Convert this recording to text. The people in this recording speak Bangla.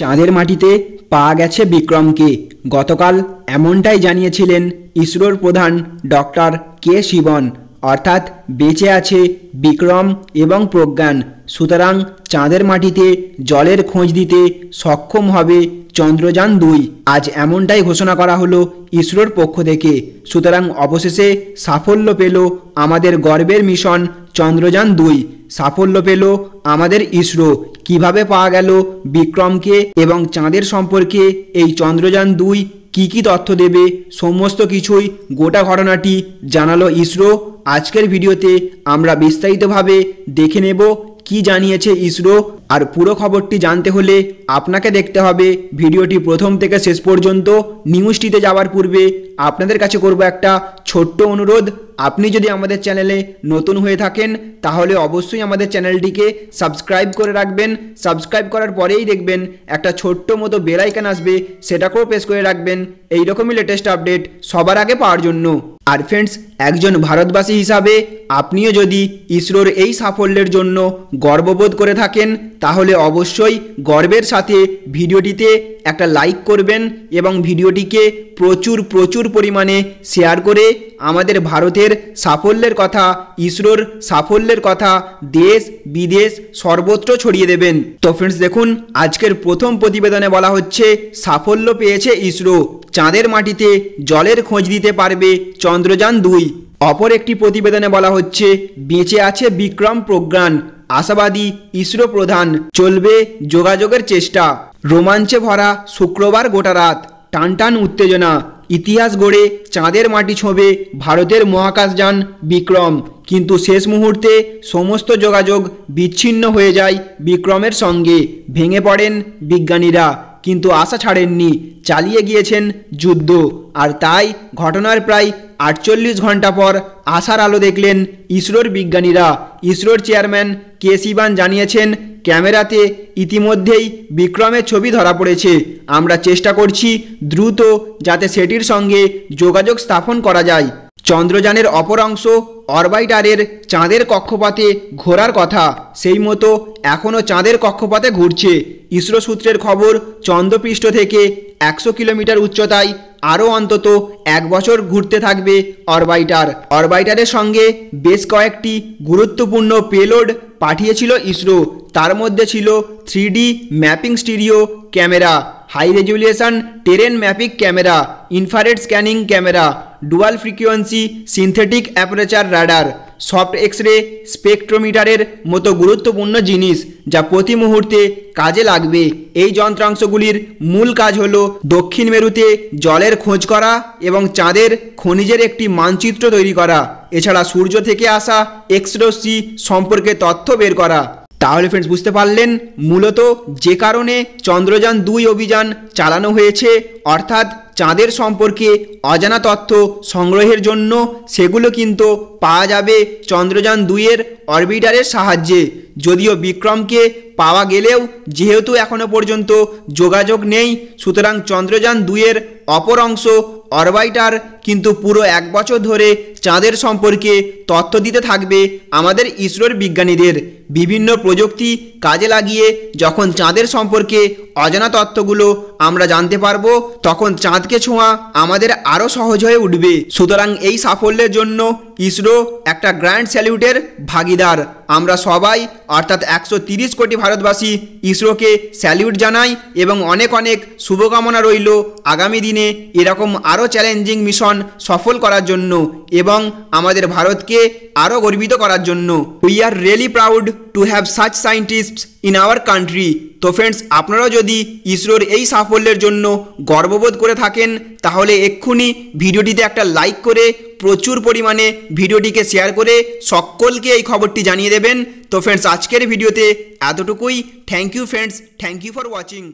চাঁদের মাটিতে পা গেছে বিক্রমকে গতকাল এমনটাই জানিয়েছিলেন ইসরোর প্রধান ডক্টর কে শিবন অর্থাৎ বেঁচে আছে বিক্রম এবং প্রজ্ঞান সুতরাং চাঁদের মাটিতে জলের খোঁজ দিতে সক্ষম হবে চন্দ্রযান দুই আজ এমনটাই ঘোষণা করা হলো ইসরোর পক্ষ থেকে সুতরাং অবশেষে সাফল্য পেল আমাদের গর্বের মিশন চন্দ্রযান দুই সাফল্য পেল আমাদের ইসরো কিভাবে পাওয়া গেল বিক্রমকে এবং চাঁদের সম্পর্কে এই চন্দ্রযান দুই কি কি তথ্য দেবে সমস্ত কিছুই গোটা ঘটনাটি জানালো ইসরো আজকের ভিডিওতে আমরা বিস্তারিতভাবে দেখে নেব কি জানিয়েছে ইসরো আর পুরো খবরটি জানতে হলে আপনাকে দেখতে হবে ভিডিওটি প্রথম থেকে শেষ পর্যন্ত নিউজটিতে যাওয়ার পূর্বে আপনাদের কাছে করব একটা ছোট্ট অনুরোধ আপনি যদি আমাদের চ্যানেলে নতুন হয়ে থাকেন তাহলে অবশ্যই আমাদের চ্যানেলটিকে সাবস্ক্রাইব করে রাখবেন সাবস্ক্রাইব করার পরেই দেখবেন একটা ছোট্ট মতো বেলাইকান আসবে সেটাকেও প্রেস করে রাখবেন এই রকমই লেটেস্ট আপডেট সবার আগে পাওয়ার জন্য আর ফ্রেন্ডস একজন ভারতবাসী হিসাবে আপনিও যদি ইসরোর এই সাফল্যের জন্য গর্ববোধ করে থাকেন তাহলে অবশ্যই গর্বের সাথে ভিডিওটিতে একটা লাইক করবেন এবং ভিডিওটিকে প্রচুর প্রচুর পরিমাণে শেয়ার করে আমাদের ভারতের সাফল্যের কথা ইসরোর সাফল্যের কথা দেশ বিদেশ সর্বত্র ছড়িয়ে দেবেন তো ফ্রেন্ডস দেখুন আজকের প্রথম প্রতিবেদনে বলা হচ্ছে সাফল্য পেয়েছে ইসরো চাঁদের মাটিতে জলের খোঁজ দিতে পারবে চন্দ্রযান দুই অপর একটি প্রতিবেদনে বলা হচ্ছে বেঁচে আছে বিক্রম প্রজ্ঞান আশাবাদী ইসরো প্রধান চলবে যোগাযোগের চেষ্টা রোমাঞ্চে ভরা শুক্রবার গোটা রাত টানটান উত্তেজনা ইতিহাস গড়ে চাঁদের মাটি ছোঁবে ভারতের মহাকাশযান বিক্রম কিন্তু শেষ মুহূর্তে সমস্ত যোগাযোগ বিচ্ছিন্ন হয়ে যায় বিক্রমের সঙ্গে ভেঙে পড়েন বিজ্ঞানীরা কিন্তু আশা ছাড়েননি চালিয়ে গিয়েছেন যুদ্ধ আর তাই ঘটনার প্রায় আটচল্লিশ ঘন্টা পর আশার আলো দেখলেন ইসরোর বিজ্ঞানীরা ইসরোর চেয়ারম্যান কে সিবান জানিয়েছেন ক্যামেরাতে ইতিমধ্যেই বিক্রমের ছবি ধরা পড়েছে আমরা চেষ্টা করছি দ্রুত যাতে সেটির সঙ্গে যোগাযোগ স্থাপন করা যায় চন্দ্রযানের অপর অংশ অরবাইটারের চাঁদের কক্ষপাতে ঘোরার কথা সেই মতো এখনও চাঁদের কক্ষপাতে ঘুরছে ইসরো সূত্রের খবর চন্দ্রপৃষ্ঠ থেকে একশো কিলোমিটার উচ্চতায় আরও অন্তত এক বছর ঘুরতে থাকবে অরবাইটার অরবাইটারের সঙ্গে বেশ কয়েকটি গুরুত্বপূর্ণ পেলোড পাঠিয়েছিল ইসরো তার মধ্যে ছিল three mapping stereo camera high resolution terrain mapping camera infrared scanning camera dual frequency synthetic aperture radar soft X ray স্পেকট্রোমিটারের মতো গুরুত্বপূর্ণ জিনিস যা প্রতি মুহূর্তে কাজে লাগবে এই যন্ত্রাংশগুলির মূল কাজ হল দক্ষিণ মেরুতে জলের খোঁজ করা এবং চাঁদের খনিজের একটি মানচিত্র তৈরি করা এছাড়া সূর্য থেকে আসা এক্স সম্পর্কে তথ্য বের করা তাহলে ফ্রেন্ডস বুঝতে পারলেন মূলত যে কারণে চন্দ্রযান দুই অভিযান চালানো হয়েছে অর্থাৎ চাঁদের সম্পর্কে অজানা তথ্য সংগ্রহের জন্য সেগুলো কিন্তু পাওয়া যাবে চন্দ্রযান দুইয়ের অরবিটারের সাহায্যে যদিও বিক্রমকে পাওয়া গেলেও যেহেতু এখনও পর্যন্ত যোগাযোগ নেই সুতরাং চন্দ্রযান দুইয়ের অপর অংশ অরবাইটার কিন্তু পুরো এক বছর ধরে চাঁদের সম্পর্কে তথ্য দিতে থাকবে আমাদের ইসরোর বিজ্ঞানীদের বিভিন্ন প্রযুক্তি কাজে লাগিয়ে যখন চাঁদের সম্পর্কে অজানা তথ্যগুলো আমরা জানতে পারবো তখন চাঁদকে ছোঁয়া আমাদের আরও সহজ হয়ে উঠবে সুতরাং এই সাফল্যের জন্য ইসরো একটা গ্র্যান্ড স্যালিউটের ভাগিদার আমরা সবাই অর্থাৎ একশো তিরিশ কোটি ভারতবাসী ইসরোকে স্যালিউট জানাই এবং অনেক অনেক শুভকামনা রইল আগামী দিনে এরকম আরও চ্যালেঞ্জিং মিশন সফল করার জন্য এবং আমাদের ভারতকে দেশকে আরও গর্বিত করার জন্য we are really proud to have such scientist in our country তো ফ্রেন্ডস আপনারাও যদি ইসরোর এই সাফল্যের জন্য গর্ববোধ করে থাকেন তাহলে এক্ষুনি ভিডিওটিতে একটা লাইক করে প্রচুর পরিমাণে ভিডিওটিকে শেয়ার করে সকলকে এই খবরটি জানিয়ে দেবেন তো ফ্রেন্ডস আজকের ভিডিওতে এতটুকুই thank you friends thank you for watching